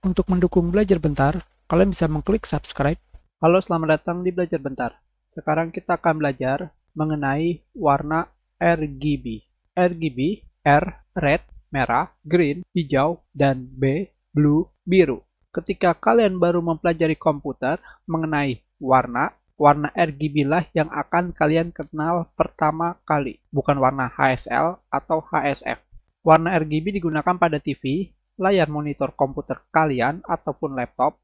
Untuk mendukung belajar bentar, kalian bisa mengklik subscribe. Halo, selamat datang di Belajar Bentar. Sekarang kita akan belajar mengenai warna RGB. RGB, R, red, merah, green, hijau, dan B, blue, biru. Ketika kalian baru mempelajari komputer mengenai warna, warna RGB lah yang akan kalian kenal pertama kali, bukan warna HSL atau HSF. Warna RGB digunakan pada TV, layar monitor komputer kalian ataupun laptop,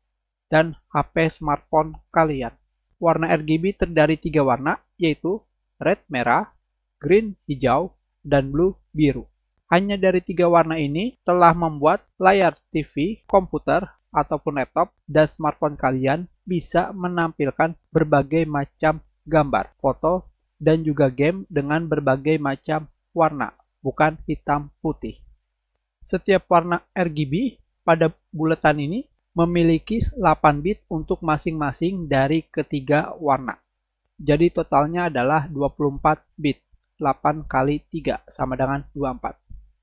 dan HP smartphone kalian. Warna RGB terdiri tiga warna, yaitu red merah, green hijau, dan blue biru. Hanya dari tiga warna ini telah membuat layar TV, komputer, ataupun laptop dan smartphone kalian bisa menampilkan berbagai macam gambar, foto, dan juga game dengan berbagai macam warna, bukan hitam putih. Setiap warna RGB pada buletan ini memiliki 8 bit untuk masing-masing dari ketiga warna. Jadi totalnya adalah 24 bit, 8 kali 3 sama dengan 24.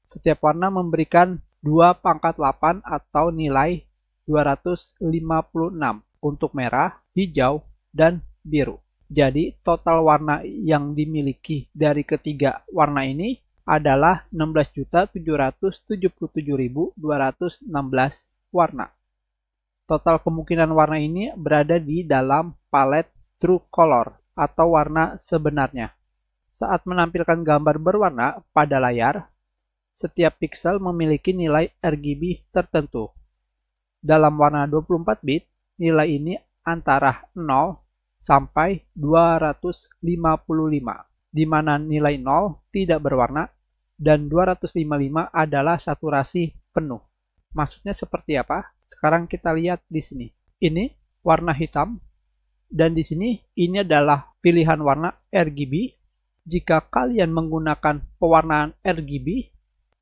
Setiap warna memberikan 2 pangkat 8 atau nilai 256 untuk merah, hijau, dan biru. Jadi total warna yang dimiliki dari ketiga warna ini adalah 16.777.216 warna. Total kemungkinan warna ini berada di dalam palet true color atau warna sebenarnya. Saat menampilkan gambar berwarna pada layar, setiap piksel memiliki nilai RGB tertentu. Dalam warna 24 bit, nilai ini antara 0 sampai 255, di mana nilai 0 tidak berwarna dan 255 adalah saturasi penuh. Maksudnya seperti apa? Sekarang kita lihat di sini. Ini warna hitam dan di sini ini adalah pilihan warna RGB. Jika kalian menggunakan pewarnaan RGB,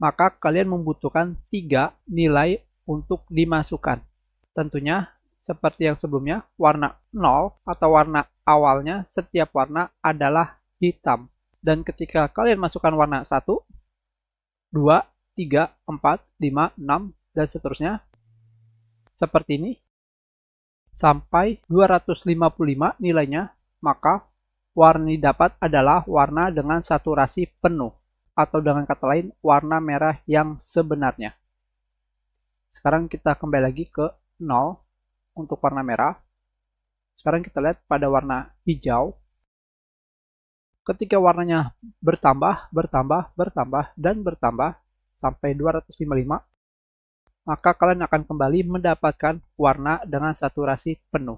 maka kalian membutuhkan tiga nilai untuk dimasukkan. Tentunya seperti yang sebelumnya, warna 0 atau warna awalnya setiap warna adalah hitam. Dan ketika kalian masukkan warna satu 2, 3, 4, 5, 6, dan seterusnya. Seperti ini. Sampai 255 nilainya, maka warni dapat adalah warna dengan saturasi penuh. Atau dengan kata lain, warna merah yang sebenarnya. Sekarang kita kembali lagi ke 0 untuk warna merah. Sekarang kita lihat pada warna hijau ketika warnanya bertambah, bertambah, bertambah, dan bertambah sampai 255, maka kalian akan kembali mendapatkan warna dengan saturasi penuh.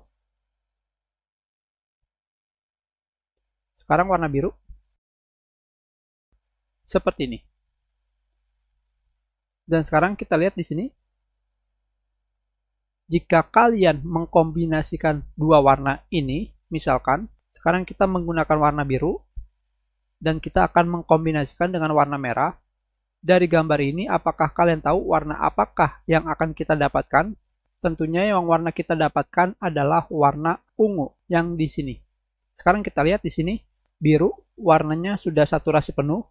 Sekarang warna biru. Seperti ini. Dan sekarang kita lihat di sini. Jika kalian mengkombinasikan dua warna ini, misalkan sekarang kita menggunakan warna biru dan kita akan mengkombinasikan dengan warna merah. Dari gambar ini, apakah kalian tahu warna apakah yang akan kita dapatkan? Tentunya yang warna kita dapatkan adalah warna ungu yang di sini. Sekarang kita lihat di sini, biru warnanya sudah saturasi penuh.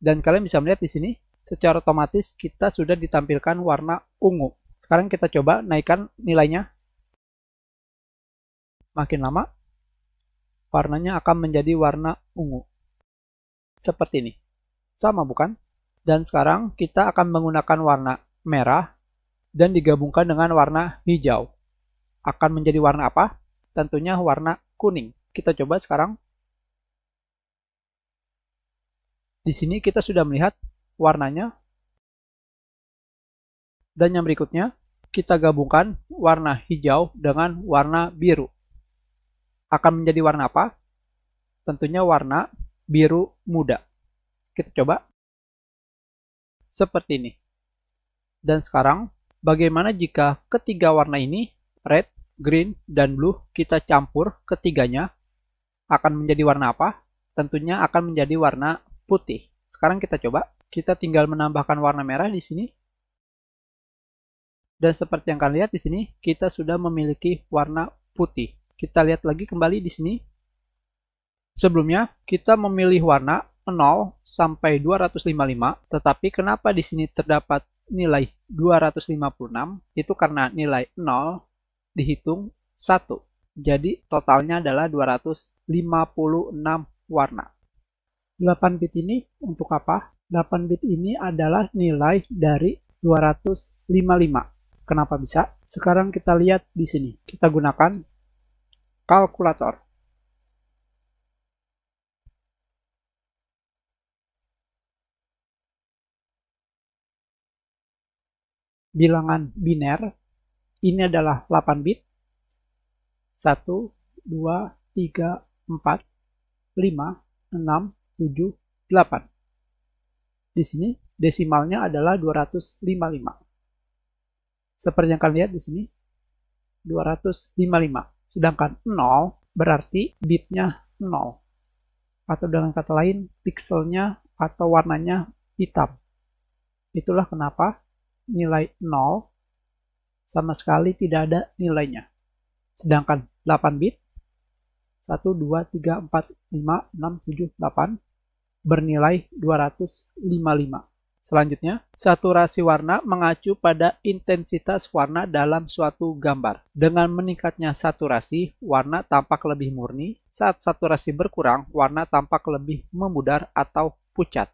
Dan kalian bisa melihat di sini, secara otomatis kita sudah ditampilkan warna ungu. Sekarang kita coba naikkan nilainya. Makin lama, warnanya akan menjadi warna ungu. Seperti ini. Sama bukan? Dan sekarang kita akan menggunakan warna merah dan digabungkan dengan warna hijau. Akan menjadi warna apa? Tentunya warna kuning. Kita coba sekarang. Di sini kita sudah melihat warnanya. Dan yang berikutnya, kita gabungkan warna hijau dengan warna biru. Akan menjadi warna apa? Tentunya warna biru muda. Kita coba. Seperti ini. Dan sekarang, bagaimana jika ketiga warna ini, red, green, dan blue, kita campur ketiganya, akan menjadi warna apa? Tentunya akan menjadi warna putih. Sekarang kita coba. Kita tinggal menambahkan warna merah di sini. Dan seperti yang kalian lihat di sini, kita sudah memiliki warna putih. Kita lihat lagi kembali di sini. Sebelumnya, kita memilih warna 0 sampai 255, tetapi kenapa di sini terdapat nilai 256? Itu karena nilai 0 dihitung 1. Jadi totalnya adalah 256 warna. 8 bit ini untuk apa? 8 bit ini adalah nilai dari 255. Kenapa bisa? Sekarang kita lihat di sini. Kita gunakan kalkulator. bilangan biner ini adalah 8 bit 1, 2, 3, 4, 5, 6, 7, 8. Di sini desimalnya adalah 255. Seperti yang kalian lihat di sini, 255. Sedangkan 0 berarti bitnya 0. Atau dengan kata lain, pikselnya atau warnanya hitam. Itulah kenapa nilai 0 sama sekali tidak ada nilainya. Sedangkan 8 bit 1, 2, 3, 4, 5, 6, 7, 8 bernilai 255. Selanjutnya, saturasi warna mengacu pada intensitas warna dalam suatu gambar. Dengan meningkatnya saturasi, warna tampak lebih murni. Saat saturasi berkurang, warna tampak lebih memudar atau pucat.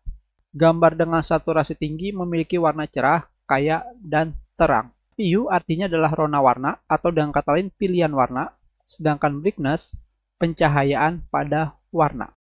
Gambar dengan saturasi tinggi memiliki warna cerah, kaya, dan terang. Hue artinya adalah rona warna atau dengan kata lain pilihan warna, sedangkan brightness pencahayaan pada warna.